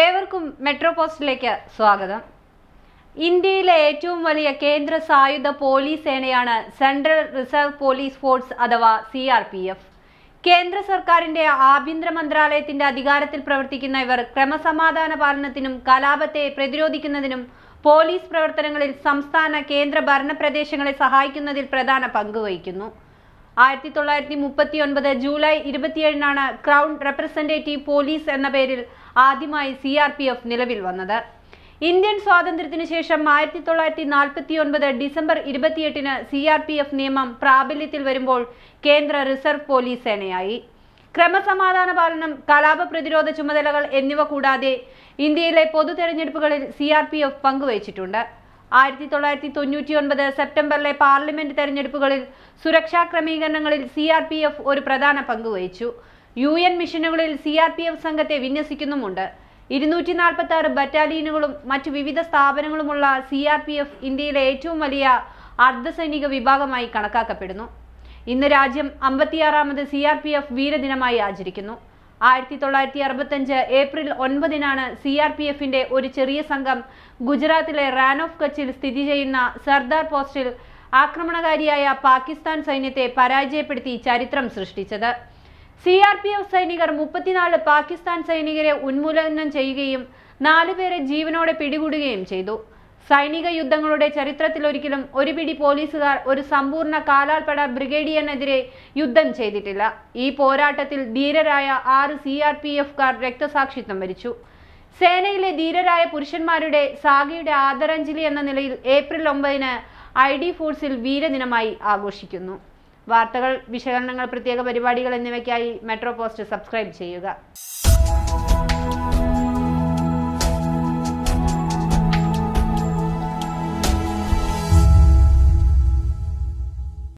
ഏവർക്കും മെട്രോ പോസ്റ്റിലേക്ക് സ്വാഗതം ഇന്ത്യയിലെ ഏറ്റവും വലിയ കേന്ദ്ര സായുധ പോലീസ് സേനയാണ് സെൻട്രൽ റിസർവ് പോലീസ് ഫോഴ്സ് അഥവാ സി ആർ പി എഫ് കേന്ദ്ര സർക്കാരിന്റെ ആഭ്യന്തര മന്ത്രാലയത്തിന്റെ അധികാരത്തിൽ പ്രവർത്തിക്കുന്ന ഇവർ ക്രമസമാധാന പാലനത്തിനും കലാപത്തെ പ്രതിരോധിക്കുന്നതിനും പോലീസ് പ്രവർത്തനങ്ങളിൽ സംസ്ഥാന കേന്ദ്ര ഭരണ പ്രദേശങ്ങളെ സഹായിക്കുന്നതിൽ പ്രധാന പങ്ക് വഹിക്കുന്നു ആയിരത്തി തൊള്ളായിരത്തി മുപ്പത്തി ഒൻപത് ജൂലൈ ഇരുപത്തിയേഴിനാണ് ക്രൗൺ റെപ്രസെൻറ്റേറ്റീവ് പോലീസ് എന്ന പേരിൽ ആദ്യമായി സി ആർ പി എഫ് നിലവിൽ വന്നത് ഇന്ത്യൻ സ്വാതന്ത്ര്യത്തിന് ശേഷം ആയിരത്തി തൊള്ളായിരത്തി നാൽപ്പത്തി ഒൻപത് ഡിസംബർ ഇരുപത്തിയെട്ടിന് സി ആർ പി എഫ് നിയമം പ്രാബല്യത്തിൽ വരുമ്പോൾ കേന്ദ്ര റിസർവ് പോലീസ് സേനയായി ക്രമസമാധാന പാലനം കലാപ പ്രതിരോധ ചുമതലകൾ എന്നിവ കൂടാതെ ഇന്ത്യയിലെ പൊതു തെരഞ്ഞെടുപ്പുകളിൽ സി ആർ പി എഫ് പങ്കുവച്ചിട്ടുണ്ട് ആയിരത്തി തൊള്ളായിരത്തി തൊണ്ണൂറ്റി ഒൻപത് സെപ്റ്റംബറിലെ പാർലമെന്റ് തെരഞ്ഞെടുപ്പുകളിൽ സുരക്ഷാ ക്രമീകരണങ്ങളിൽ സി ആർ പി എഫ് ഒരു പ്രധാന പങ്ക് വഹിച്ചു യു എൻ മിഷനുകളിൽ സി ആർ പി എഫ് സംഘത്തെ വിന്യസിക്കുന്നുമുണ്ട് ഇരുന്നൂറ്റി നാൽപ്പത്തി ആറ് ബറ്റാലിയനുകളും മറ്റു വിവിധ സ്ഥാപനങ്ങളുമുള്ള സി ആർ പി എഫ് ഇന്ത്യയിലെ ഏറ്റവും വലിയ അർദ്ധസൈനിക വിഭാഗമായി കണക്കാക്കപ്പെടുന്നു ഇന്ന് രാജ്യം അമ്പത്തിയാറാമത് സി ആർ പി എഫ് വീരദിനമായി ആചരിക്കുന്നു ആയിരത്തി തൊള്ളായിരത്തി അറുപത്തഞ്ച് ഏപ്രിൽ ഒൻപതിനാണ് സി ആർ പി എഫിന്റെ ഒരു ചെറിയ സംഘം ഗുജറാത്തിലെ റാൻ ഓഫ് കച്ചിൽ സ്ഥിതി ചെയ്യുന്ന സർദാർ പോസ്റ്റിൽ ആക്രമണകാരിയായ പാകിസ്ഥാൻ സൈന്യത്തെ പരാജയപ്പെടുത്തി ചരിത്രം സൃഷ്ടിച്ചത് സി ആർ പി എഫ് സൈനികർ മുപ്പത്തിനാല് പാകിസ്ഥാൻ സൈനികരെ ഉന്മൂലനം ചെയ്യുകയും നാലുപേരെ ജീവനോടെ പിടികൂടുകയും ചെയ്തു സൈനിക യുദ്ധങ്ങളുടെ ചരിത്രത്തിൽ ഒരിക്കലും ഒരു പിടി പോലീസുകാർ ഒരു സമ്പൂർണ്ണ കാലാൾപ്പട ബ്രിഗേഡിയനെതിരെ യുദ്ധം ചെയ്തിട്ടില്ല ഈ പോരാട്ടത്തിൽ ധീരരായ ആറ് സി ആർ പി എഫുകാർ രക്തസാക്ഷിത്വം വരിച്ചു സേനയിലെ ധീരരായ പുരുഷന്മാരുടെ സാഗയുടെ ആദരാഞ്ജലി എന്ന നിലയിൽ ഏപ്രിൽ ഒമ്പതിന് ഐ ഡി ഫോഴ്സിൽ വീരദിനമായി ആഘോഷിക്കുന്നു വാർത്തകൾ വിശകലനങ്ങൾ പ്രത്യേക പരിപാടികൾ എന്നിവയ്ക്കായി മെട്രോ പോസ്റ്റ് സബ്സ്ക്രൈബ് ചെയ്യുക